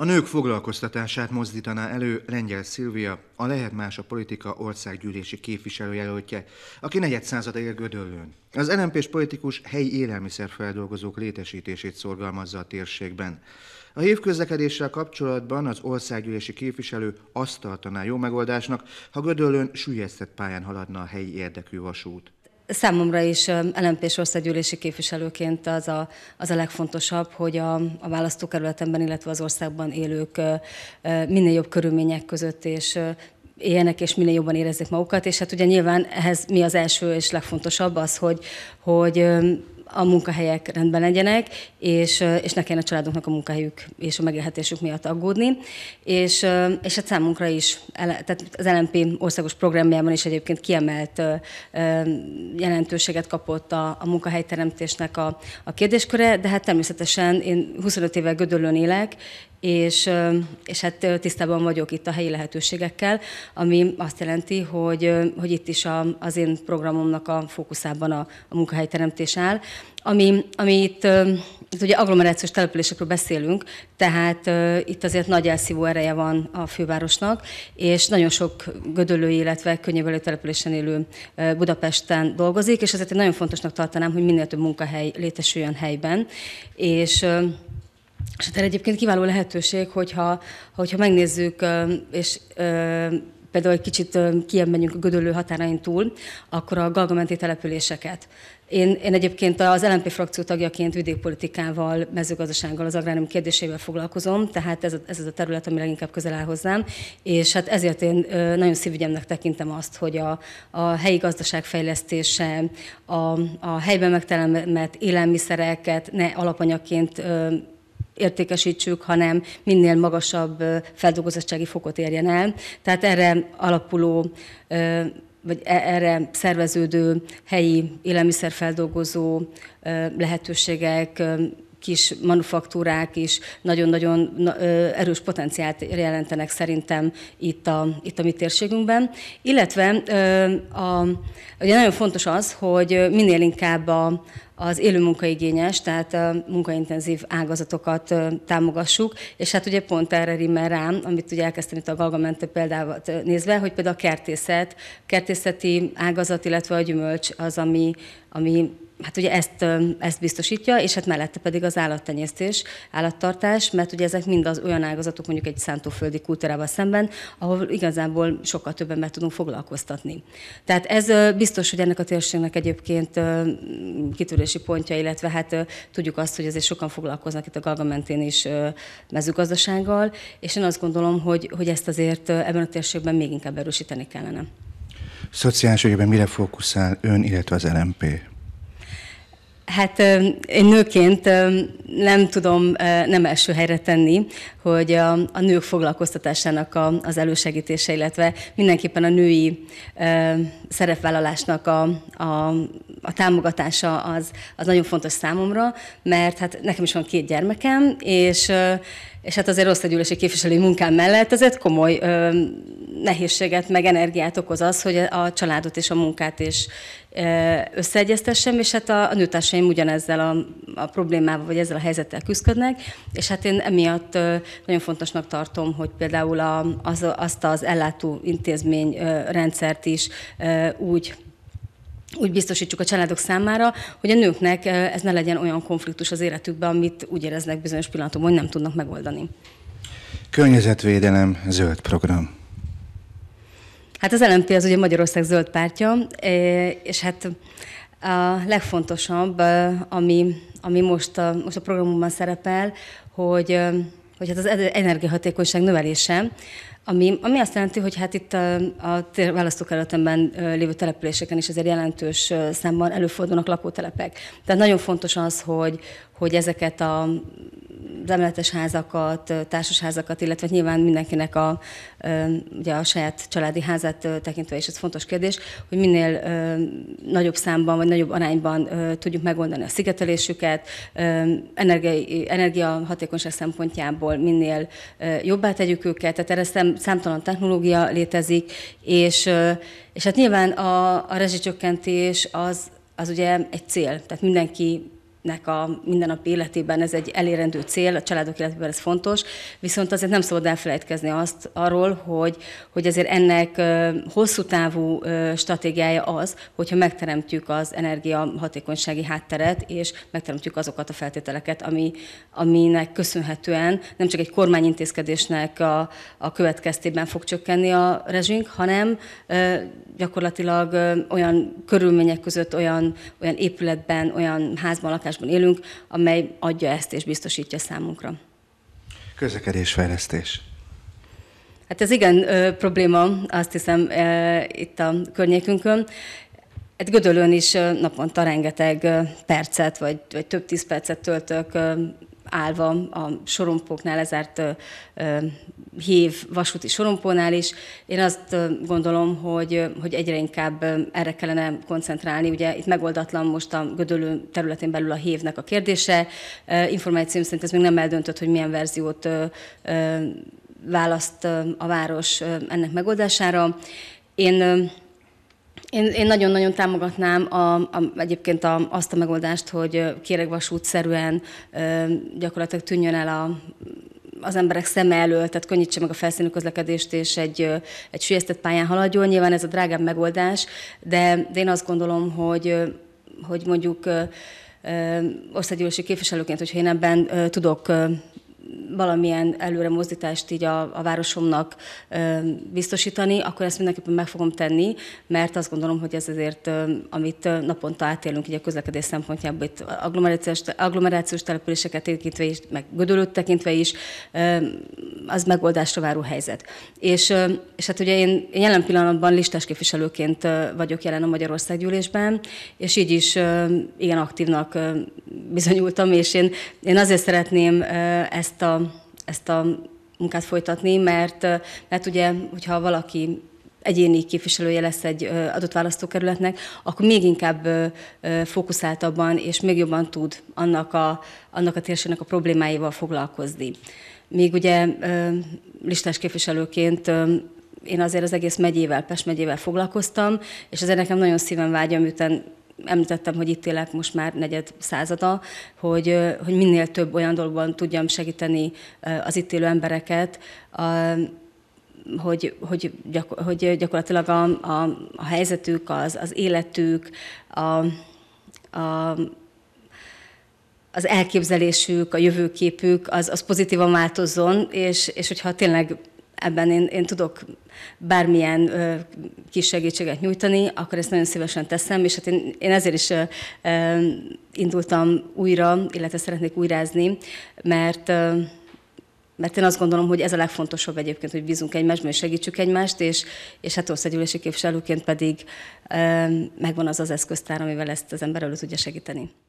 A nők foglalkoztatását mozdítaná elő Lengyel Szilvia, a Lehet Más a Politika országgyűlési képviselőjelöltje, aki negyed század él Gödöllőn. Az lmp politikus helyi élelmiszerfeldolgozók létesítését szorgalmazza a térségben. A hívközlekedéssel kapcsolatban az országgyűlési képviselő azt tartaná jó megoldásnak, ha Gödöllőn sülyeztett pályán haladna a helyi érdekű vasút. Számomra is LMP-s országgyűlési képviselőként az a, az a legfontosabb, hogy a, a választókerületemben, illetve az országban élők minél jobb körülmények között és éljenek és minél jobban érezzék magukat, és hát ugye nyilván ehhez mi az első és legfontosabb az, hogy, hogy a munkahelyek rendben legyenek, és, és ne kelljen a családunknak a munkahelyük és a megélhetésük miatt aggódni. És, és a hát számunkra is, tehát az LMP országos programjában is egyébként kiemelt jelentőséget kapott a, a munkahelyteremtésnek a, a kérdésköre, de hát természetesen én 25 éve Gödöllön élek, és, és hát tisztában vagyok itt a helyi lehetőségekkel, ami azt jelenti, hogy, hogy itt is a, az én programomnak a fókuszában a, a munkahelyteremtés áll, ami, ami itt, itt ugye agglomerációs településekről beszélünk, tehát itt azért nagy elszívó ereje van a fővárosnak, és nagyon sok gödölő, illetve könnyebölő településen élő Budapesten dolgozik, és ezért nagyon fontosnak tartanám, hogy minél több munkahely létesüljön helyben, és és hát erre egyébként kiváló lehetőség, hogyha, hogyha megnézzük, és például egy kicsit kiemeljünk a gödöllő határain túl, akkor a galgamenti településeket. Én, én egyébként az LNP frakció tagjaként vidékpolitikával, mezőgazdasággal, az agrárium kérdésével foglalkozom, tehát ez, a, ez az a terület, ami leginkább közel áll hozzám, és hát ezért én nagyon szívügyemnek tekintem azt, hogy a, a helyi gazdaság fejlesztése, a, a helyben megteremett élelmiszereket ne alapanyagként értékesítsük, hanem minél magasabb feldolgozottsági fokot érjen el. Tehát erre alapuló vagy e, erre szerveződő helyi élelmiszerfeldolgozó lehetőségek, kis manufaktúrák is nagyon-nagyon erős potenciált jelentenek szerintem itt a, itt a mi térségünkben. Illetve a, ugye nagyon fontos az, hogy minél inkább a, az élő munkaigényes, tehát a munkaintenzív ágazatokat támogassuk, és hát ugye pont erre rimmel rám, amit ugye elkezdtem itt a Galgamente példával nézve, hogy például a kertészet, kertészeti ágazat, illetve a gyümölcs az, ami, ami hát ugye ezt, ezt biztosítja, és hát mellette pedig az állattenyésztés, állattartás, mert ugye ezek mind az olyan ágazatok mondjuk egy szántóföldi kultúrával szemben, ahol igazából sokkal többen meg tudunk foglalkoztatni. Tehát ez biztos, hogy ennek a térségnek egyébként kitörés megközelítési pontja, illetve hát tudjuk azt, hogy azért sokan foglalkoznak itt a Galga mentén is mezőgazdasággal, és én azt gondolom, hogy, hogy ezt azért ebben a térségben még inkább erősíteni kellene. Szociális ügyben mire fókuszál ön, illetve az LMP? Hát én nőként nem tudom nem első helyre tenni, hogy a, a nők foglalkoztatásának a, az elősegítése, illetve mindenképpen a női e, szerepvállalásnak a, a, a támogatása az, az nagyon fontos számomra, mert hát nekem is van két gyermekem, és és hát azért osztagyűlési képviselő munkám mellett azért komoly ö, nehézséget, meg energiát okoz az, hogy a családot és a munkát is összeegyeztessem, és hát a, a nőtársaim ugyanezzel a, a problémával, vagy ezzel a helyzettel küzdködnek, és hát én emiatt ö, nagyon fontosnak tartom, hogy például a, az, azt az ellátó intézmény ö, rendszert is ö, úgy úgy biztosítsuk a családok számára, hogy a nőknek ez ne legyen olyan konfliktus az életükben, amit úgy éreznek bizonyos pillanatokban, hogy nem tudnak megoldani. Környezetvédelem, zöld program. Hát az LMP az ugye Magyarország zöld pártja, és hát a legfontosabb, ami, ami most, a, most a programunkban szerepel, hogy hogy hát az energiahatékonyság növelése, ami, ami azt jelenti, hogy hát itt a, a választókerületemben lévő településeken is azért jelentős számban előfordulnak lakótelepek. Tehát nagyon fontos az, hogy, hogy ezeket a emeletes házakat, társasházakat, illetve nyilván mindenkinek a, ugye a saját családi házát tekintve és ez fontos kérdés, hogy minél nagyobb számban vagy nagyobb arányban tudjuk megoldani a szigetelésüket, energiahatékonyság energia szempontjából minél jobbá tegyük őket, tehát erre számtalan technológia létezik, és, és hát nyilván a, a rezsicsökkentés az, az ugye egy cél, tehát mindenki nek a mindennapi életében ez egy elérendő cél, a családok életében ez fontos, viszont azért nem szabad elfelejtkezni azt arról, hogy, hogy azért ennek hosszú távú stratégiája az, hogyha megteremtjük az energiahatékonysági hátteret, és megteremtjük azokat a feltételeket, ami, aminek köszönhetően nem csak egy kormányintézkedésnek a, a következtében fog csökkenni a rezsünk, hanem gyakorlatilag olyan körülmények között, olyan, olyan épületben, olyan házban, lakásban, lakásban élünk, amely adja ezt és biztosítja számunkra. Közlekedésfejlesztés. Hát ez igen ö, probléma, azt hiszem, ö, itt a környékünkön. Egy hát Gödölön is naponta rengeteg percet, vagy, vagy több tíz percet töltök állva a sorompóknál, lezárt hív vasúti sorompónál is. Én azt gondolom, hogy, hogy egyre inkább erre kellene koncentrálni. Ugye itt megoldatlan most a Gödölő területén belül a hívnek a kérdése. Információm szerint ez még nem eldöntött, hogy milyen verziót választ a város ennek megoldására. Én én, én nagyon-nagyon támogatnám a, a, egyébként a, azt a megoldást, hogy kéregvasútszerűen ö, gyakorlatilag tűnjön el a az emberek szeme elől, tehát könnyítse meg a felszínű közlekedést, és egy, egy sülyeztett pályán haladjon. Nyilván ez a drágább megoldás, de, de én azt gondolom, hogy, hogy mondjuk országgyűlési képviselőként, hogyha én ebben tudok valamilyen előre mozdítást így a, a városomnak ö, biztosítani, akkor ezt mindenképpen meg fogom tenni, mert azt gondolom, hogy ez azért, ö, amit naponta átélünk így a közlekedés szempontjából, itt agglomerációs, agglomerációs településeket tekintve is, meg gödölőt tekintve is, ö, az megoldásra váró helyzet. És, ö, és hát ugye én jelen pillanatban listás képviselőként vagyok jelen a Magyarországgyűlésben, és így is ö, igen aktívnak ö, bizonyultam, és én, én azért szeretném ö, ezt ezt a, ezt a munkát folytatni, mert, mert ugye, hogyha valaki egyéni képviselője lesz egy adott választókerületnek, akkor még inkább fókuszáltabban és még jobban tud annak a, annak a térségnek a problémáival foglalkozni. Még ugye listás képviselőként én azért az egész megyével, Pest megyével foglalkoztam, és azért nekem nagyon szíven vágyam, miután említettem, hogy itt élek most már negyed százada, hogy, hogy minél több olyan dologban tudjam segíteni az itt élő embereket, hogy, hogy, gyakor, hogy gyakorlatilag a, a, a helyzetük, az, az életük, a, a, az elképzelésük, a jövőképük, az, az pozitívan változzon, és, és hogyha tényleg ebben én, én tudok bármilyen ö, kis segítséget nyújtani, akkor ezt nagyon szívesen teszem, és hát én, én ezért is ö, ö, indultam újra, illetve szeretnék újrázni, mert ö, mert én azt gondolom, hogy ez a legfontosabb egyébként, hogy bízunk egymásban, és segítsük egymást, és, és hát országgyűlési képviselőként pedig ö, megvan az az eszköztár, amivel ezt az ember elő tudja segíteni.